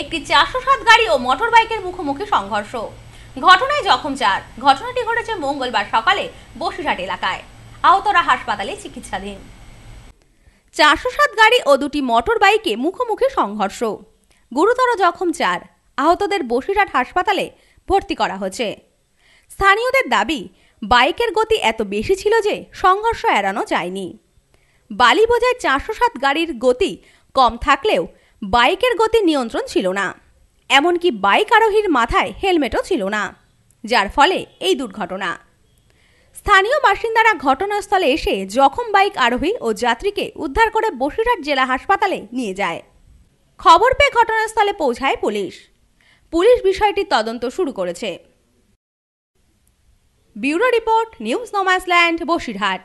একটি চারশো সাত গাড়ি ও মোটর বাইকের মুখোমুখি সংঘর্ষ ঘটনায় জখম চার ঘটনাটি ঘটেছে মঙ্গলবার সকালে বসিরহাট এলাকায় আহতরা হাসপাতালে চিকিৎসাধীন চারশো সাত গাড়ি ও দুটি মোটর বাইকে মুখোমুখি সংঘর্ষ গুরুতর জখম চার আহতদের বসিরহাট হাসপাতালে ভর্তি করা হয়েছে স্থানীয়দের দাবি বাইকের গতি এত বেশি ছিল যে সংঘর্ষ এড়ানো যায়নি বালি বোঝায় চারশো সাত গাড়ির গতি কম থাকলেও বাইকের গতি নিয়ন্ত্রণ ছিল না এমনকি বাইক আরোহীর মাথায় হেলমেটও ছিল না যার ফলে এই দুর্ঘটনা স্থানীয় বাসিন্দারা ঘটনাস্থলে এসে জখম বাইক আরোহী ও যাত্রীকে উদ্ধার করে বসিরহাট জেলা হাসপাতালে নিয়ে যায় খবর পেয়ে ঘটনাস্থলে পৌঁছায় পুলিশ পুলিশ বিষয়টি তদন্ত শুরু করেছে ব্যুরো রিপোর্ট নিউজ নমাজল্যান্ড বসিরহাট